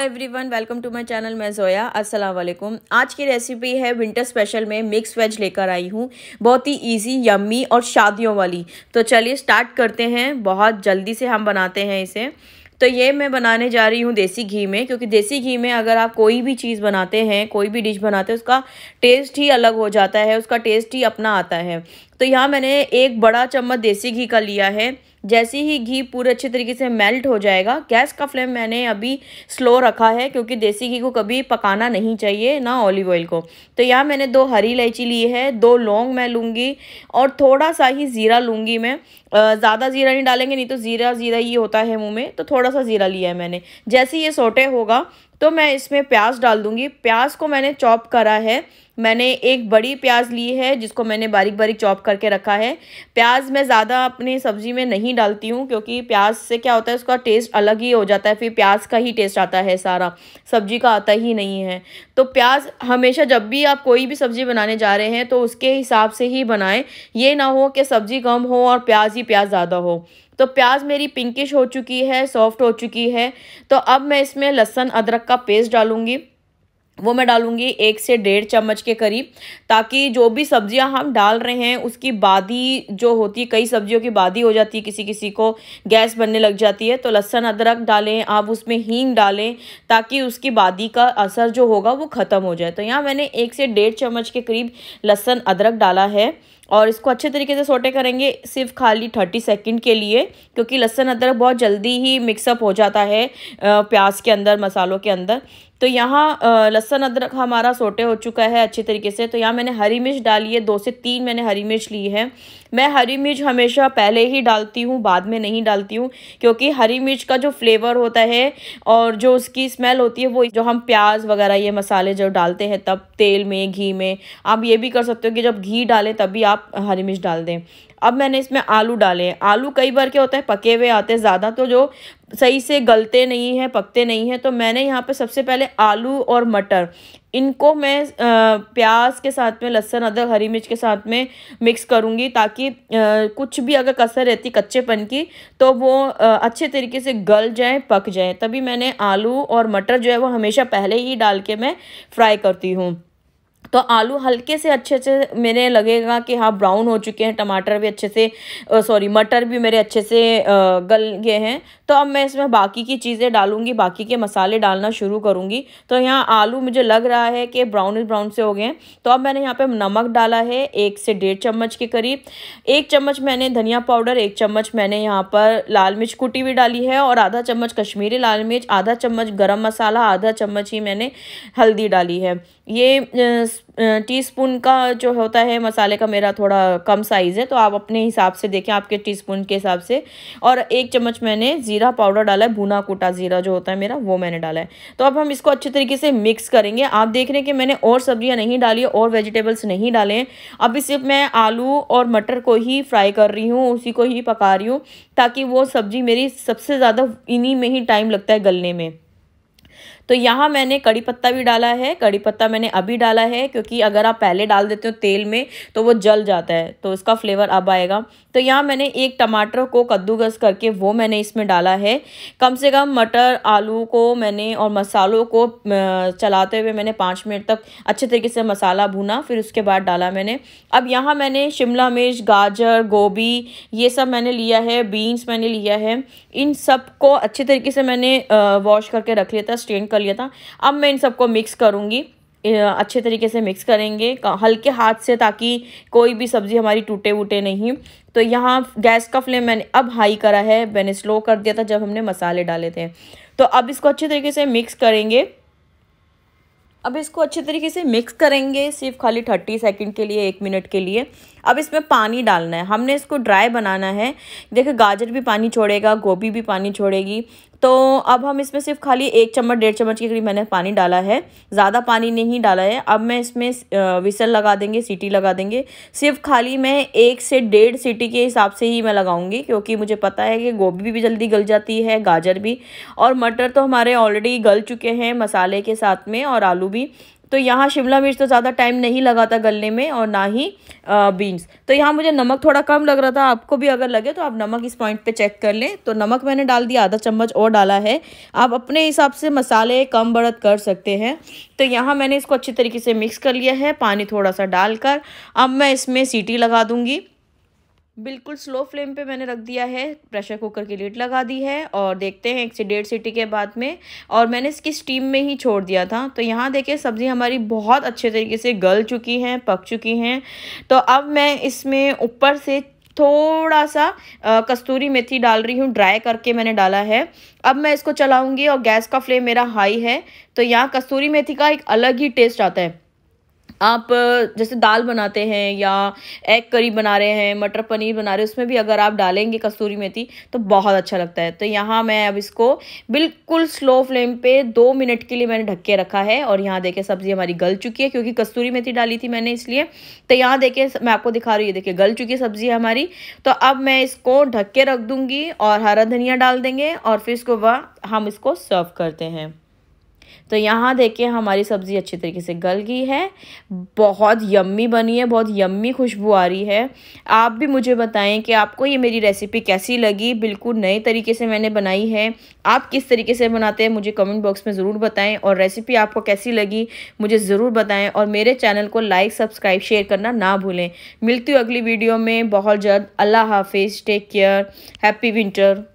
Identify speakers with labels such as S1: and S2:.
S1: every everyone welcome to my channel मैं जोया अस्सलाम वालेकुम आज की रेसिपी है विंटर स्पेशल में मिक्स वेज लेकर आई हूँ बहुत ही इजी यम्मी और शादियों वाली तो चलिए स्टार्ट करते हैं बहुत जल्दी से हम बनाते हैं इसे तो ये मैं बनाने जा रही हूँ देसी घी में क्योंकि देसी घी में अगर आप कोई भी चीज़ बनाते हैं कोई भी डिश बनाते हैं उसका टेस्ट ही अलग हो जाता है उसका टेस्ट ही अपना आता है तो यहाँ मैंने एक बड़ा चम्मच देसी घी का लिया है जैसे ही घी पूरे अच्छे तरीके से मेल्ट हो जाएगा गैस का फ्लेम मैंने अभी स्लो रखा है क्योंकि देसी घी को कभी पकाना नहीं चाहिए ना ऑलिव ऑयल को तो यहाँ मैंने दो हरी इलायची ली है दो लौंग मैं लूँगी और थोड़ा सा ही ज़ीरा लूँगी मैं ज़्यादा ज़ीरा नहीं डालेंगे नहीं तो ज़ीरा ज़ीरा ही होता है मुँह में तो थोड़ा सा ज़ीरा लिया है मैंने जैसे ये सोटे होगा तो मैं इसमें प्याज डाल दूँगी प्याज को मैंने चॉप करा है मैंने एक बड़ी प्याज ली है जिसको मैंने बारीक बारीक चॉप करके रखा है प्याज मैं ज़्यादा अपनी सब्ज़ी में नहीं डालती हूँ क्योंकि प्याज से क्या होता है उसका टेस्ट अलग ही हो जाता है फिर प्याज का ही टेस्ट आता है सारा सब्ज़ी का आता ही नहीं है तो प्याज हमेशा जब भी आप कोई भी सब्ज़ी बनाने जा रहे हैं तो उसके हिसाब से ही बनाएं ये ना हो कि सब्ज़ी कम हो और प्याज ही प्याज ज़्यादा हो तो प्याज मेरी पिंकिश हो चुकी है सॉफ्ट हो चुकी है तो अब मैं इसमें लहसुन अदरक का पेस्ट डालूँगी वो मैं डालूँगी एक से डेढ़ चम्मच के करीब ताकि जो भी सब्जियां हम डाल रहे हैं उसकी बादी जो होती है कई सब्जियों की बादी हो जाती है किसी किसी को गैस बनने लग जाती है तो लहसन अदरक डालें आप उसमें हींग डालें ताकि उसकी बादी का असर जो होगा वो ख़त्म हो जाए तो यहाँ मैंने एक से डेढ़ चम्मच के करीब लहसन अदरक डाला है और इसको अच्छे तरीके से सोटे करेंगे सिर्फ खाली थर्टी सेकेंड के लिए क्योंकि लहसुन अदरक बहुत जल्दी ही मिक्सअप हो जाता है प्याज के अंदर मसालों के अंदर तो यहाँ लहसन अदरक हमारा सोटे हो चुका है अच्छे तरीके से तो यहाँ मैंने हरी मिर्च डाली है दो से तीन मैंने हरी मिर्च ली है मैं हरी मिर्च हमेशा पहले ही डालती हूँ बाद में नहीं डालती हूँ क्योंकि हरी मिर्च का जो फ्लेवर होता है और जो उसकी स्मेल होती है वो जो हम प्याज वगैरह ये मसाले जो डालते हैं तब तेल में घी में आप ये भी कर सकते हो कि जब घी डालें तभी आप हरी मिर्च डाल दें अब मैंने इसमें आलू डाले आलू कई बार क्या होता है पके हुए आते हैं ज़्यादा तो जो सही से गलते नहीं हैं पकते नहीं हैं तो मैंने यहाँ पर सबसे पहले आलू और मटर इनको मैं प्याज के साथ में लहसुन अदरक हरी मिर्च के साथ में मिक्स करूँगी ताकि कुछ भी अगर कसर रहती कच्चेपन की तो वो अच्छे तरीके से गल जाए पक जाए तभी मैंने आलू और मटर जो है वो हमेशा पहले ही डाल के मैं फ्राई करती हूँ तो आलू हल्के से अच्छे से मेरे लगेगा कि हाँ ब्राउन हो चुके हैं टमाटर भी अच्छे से सॉरी मटर भी मेरे अच्छे से गल गए हैं तो अब मैं इसमें बाकी की चीज़ें डालूंगी बाकी के मसाले डालना शुरू करूंगी तो यहाँ आलू मुझे लग रहा है कि ब्राउन ब्राउन से हो गए हैं तो अब मैंने यहाँ पर नमक डाला है एक से डेढ़ चम्मच के करीब एक चम्मच मैंने धनिया पाउडर एक चम्मच मैंने यहाँ पर लाल मिर्च कुटी भी डाली है और आधा चम्मच कश्मीरी लाल मिर्च आधा चम्मच गर्म मसाला आधा चम्मच ही मैंने हल्दी डाली है ये टीस्पून का जो होता है मसाले का मेरा थोड़ा कम साइज़ है तो आप अपने हिसाब से देखें आपके टीस्पून के हिसाब से और एक चम्मच मैंने ज़ीरा पाउडर डाला है भुना कूटा ज़ीरा जो होता है मेरा वो मैंने डाला है तो अब हम इसको अच्छे तरीके से मिक्स करेंगे आप देख रहे हैं कि मैंने और सब्जियाँ नहीं डाली और वेजिटेबल्स नहीं डाले हैं अभी सिर्फ मैं आलू और मटर को ही फ्राई कर रही हूँ उसी को ही पका रही हूँ ताकि वो सब्ज़ी मेरी सबसे ज़्यादा इन्हीं में ही टाइम लगता है गलने में तो यहाँ मैंने कड़ी पत्ता भी डाला है कड़ी पत्ता मैंने अभी डाला है क्योंकि अगर आप पहले डाल देते हो तेल में तो वो जल जाता है तो उसका फ्लेवर अब आएगा तो यहाँ मैंने एक टमाटर को कद्दूगस करके वो मैंने इसमें डाला है कम से कम मटर आलू को मैंने और मसालों को चलाते हुए मैंने पाँच मिनट तक अच्छे तरीके से मसाला भुना फिर उसके बाद डाला मैंने अब यहाँ मैंने शिमला मिर्च गाजर गोभी ये सब मैंने लिया है बीन्स मैंने लिया है इन सब को अच्छे तरीके से मैंने वॉश करके रख लिया था स्टेन कर लिया था अब मैं इन सबको मिक्स करूँगी अच्छे तरीके से मिक्स करेंगे हल्के हाथ से ताकि कोई भी सब्ज़ी हमारी टूटे वूटे नहीं तो यहाँ गैस का फ्लेम मैंने अब हाई करा है मैंने स्लो कर दिया था जब हमने मसाले डाले थे तो अब इसको अच्छे तरीके से मिक्स करेंगे अब इसको अच्छे तरीके से मिक्स करेंगे सिर्फ खाली थर्टी सेकेंड के लिए एक मिनट के लिए अब इसमें पानी डालना है हमने इसको ड्राई बनाना है देखिए गाजर भी पानी छोड़ेगा गोभी भी पानी छोड़ेगी तो अब हम इसमें सिर्फ खाली एक चम्मच डेढ़ चम्मच के करीब मैंने पानी डाला है ज़्यादा पानी नहीं डाला है अब मैं इसमें विसल लगा देंगे सीटी लगा देंगे सिर्फ खाली मैं एक से डेढ़ सीटी के हिसाब से ही मैं लगाऊंगी क्योंकि मुझे पता है कि गोभी भी, भी जल्दी गल जाती है गाजर भी और मटर तो हमारे ऑलरेडी गल चुके हैं मसाले के साथ में और आलू भी तो यहाँ शिमला मिर्च तो ज़्यादा टाइम नहीं लगा था गलने में और ना ही बीन्स तो यहाँ मुझे नमक थोड़ा कम लग रहा था आपको भी अगर लगे तो आप नमक इस पॉइंट पे चेक कर लें तो नमक मैंने डाल दिया आधा चम्मच और डाला है आप अपने हिसाब से मसाले कम बढ़त कर सकते हैं तो यहाँ मैंने इसको अच्छी तरीके से मिक्स कर लिया है पानी थोड़ा सा डालकर अब मैं इसमें सीटी लगा दूँगी बिल्कुल स्लो फ्लेम पे मैंने रख दिया है प्रेशर कुकर की लीड लगा दी है और देखते हैं एक से डेढ़ सीटी के बाद में और मैंने इसकी स्टीम में ही छोड़ दिया था तो यहाँ देखिए सब्ज़ी हमारी बहुत अच्छे तरीके से गल चुकी हैं पक चुकी हैं तो अब मैं इसमें ऊपर से थोड़ा सा आ, कस्तूरी मेथी डाल रही हूँ ड्राई करके मैंने डाला है अब मैं इसको चलाऊँगी और गैस का फ्लेम मेरा हाई है तो यहाँ कस्तूरी मेथी का एक अलग ही टेस्ट आता है आप जैसे दाल बनाते हैं या एग करी बना रहे हैं मटर पनीर बना रहे हैं उसमें भी अगर आप डालेंगे कस्तूरी मेथी तो बहुत अच्छा लगता है तो यहाँ मैं अब इसको बिल्कुल स्लो फ्लेम पे दो मिनट के लिए मैंने ढक के रखा है और यहाँ देखे सब्ज़ी हमारी गल चुकी है क्योंकि कस्तूरी मेथी डाली थी मैंने इसलिए तो यहाँ देखे मैं आपको दिखा रही हूँ देखिए गल चुकी है सब्ज़ी हमारी तो अब मैं इसको ढक के रख दूँगी और हरा धनिया डाल देंगे और फिर इसको वह हम इसको सर्व करते हैं तो यहाँ देखिए हमारी सब्ज़ी अच्छी तरीके से गल गई है बहुत यम्मी बनी है बहुत यम्मी खुशबू आ रही है आप भी मुझे बताएं कि आपको ये मेरी रेसिपी कैसी लगी बिल्कुल नए तरीके से मैंने बनाई है आप किस तरीके से बनाते हैं मुझे कमेंट बॉक्स में ज़रूर बताएं और रेसिपी आपको कैसी लगी मुझे ज़रूर बताएं और मेरे चैनल को लाइक सब्सक्राइब शेयर करना ना भूलें मिलती हूँ अगली वीडियो में बहुत जल्द अल्लाह हाफिज़ टेक केयर हैप्पी विंटर